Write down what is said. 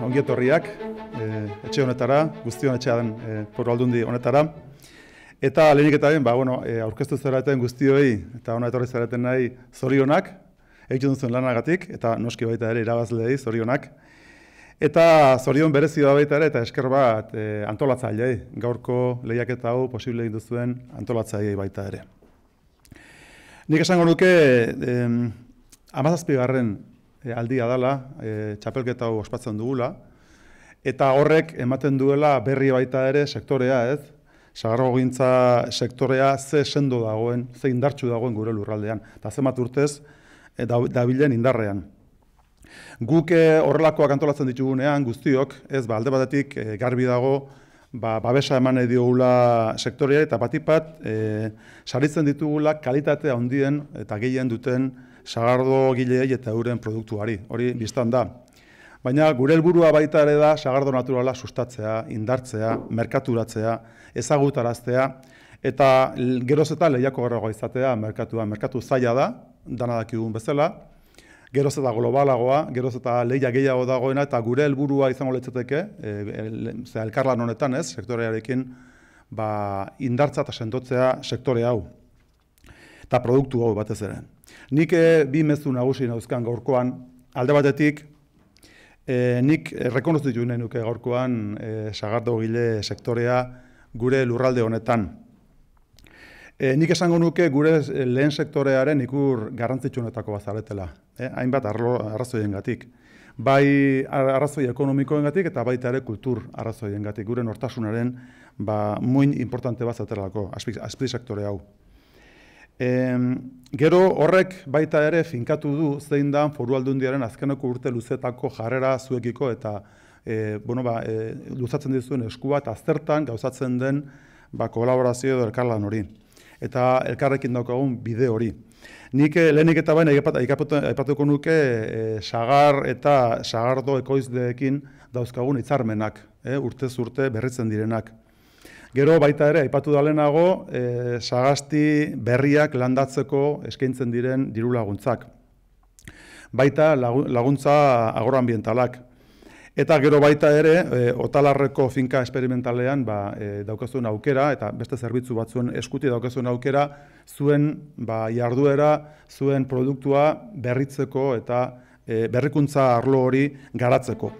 Ongietorriak, e, eh, etxe honetara, guztion etxean e, eh, porraldundi honetara. Eta lehenik eta ben, ba, bueno, e, aurkeztu zeraten guztioi eta ona etorri zeraten nahi zorionak, egiten duzuen lanagatik, eta noski baita ere irabazlei zorionak. Eta zorion berezi da baita ere, eta esker bat e, antolatzailei, gaurko lehiak eta hau posible egin duzuen antolatzailei baita ere. Nik esango nuke, eh, amazazpi garren aldia dala, eh, txapelketa hau ospatzen dugula, eta horrek ematen duela berri baita ere sektorea, ez? Zagarro gintza sektorea ze sendo dagoen, ze indartsu dagoen gure lurraldean, eta ze urtez eh, dabilen indarrean. Guk eh, horrelakoak antolatzen ditugunean guztiok, ez ba, alde batetik eh, garbi dago, ba, babesa eman diogula sektoria eta batipat e, saritzen ditugula kalitatea ondien eta gehien duten sagardo gilei eta euren produktuari, hori biztan da. Baina gure helburua baita ere da sagardo naturala sustatzea, indartzea, merkaturatzea, ezagutaraztea eta geroz eta lehiako gara izatea merkatua. Merkatu zaila da, dana dakigun bezala, geroz eta globalagoa, geroz eta lehia gehiago dagoena, eta gure helburua izango letzateke, e, eh, elkarlan honetan ez, sektorearekin, ba, indartza eta sendotzea sektore hau, eta produktu hau batez ere. Nik e, bi mezu nagusi nauzkan gaurkoan, alde batetik, e, nik errekonozitu nahi nuke gaurkoan e, sagardo gile sektorea gure lurralde honetan. E, nik esango nuke gure eh, lehen sektorearen ikur garrantzitsunetako bazaretela. E, eh? hainbat arlo, arrazoien gatik. Bai arrazoi ekonomikoen gatik eta baita ere kultur arrazoien gatik. Gure nortasunaren ba, muin importante bat zaterako, sektore hau. E, gero horrek baita ere finkatu du zein da foru aldundiaren azkeneko urte luzetako jarrera zuekiko eta e, bueno, ba, e, luzatzen dizuen eskua eta aztertan gauzatzen den ba, kolaborazio edo elkarlan hori eta elkarrekin daukagun bide hori. Nik eh, lehenik eta baina aipatuko nuke eh, sagar eta sagardo ekoizdeekin dauzkagun hitzarmenak, e, urte zurte berritzen direnak. Gero baita ere, aipatu dalenago, e, sagasti berriak landatzeko eskaintzen diren diru laguntzak. Baita laguntza agroambientalak, Eta gero baita ere, e, otalarreko finka esperimentalean ba, e, daukazuen aukera, eta beste zerbitzu batzuen zuen eskuti daukazuen aukera, zuen ba, jarduera, zuen produktua berritzeko eta e, berrikuntza arlo hori garatzeko.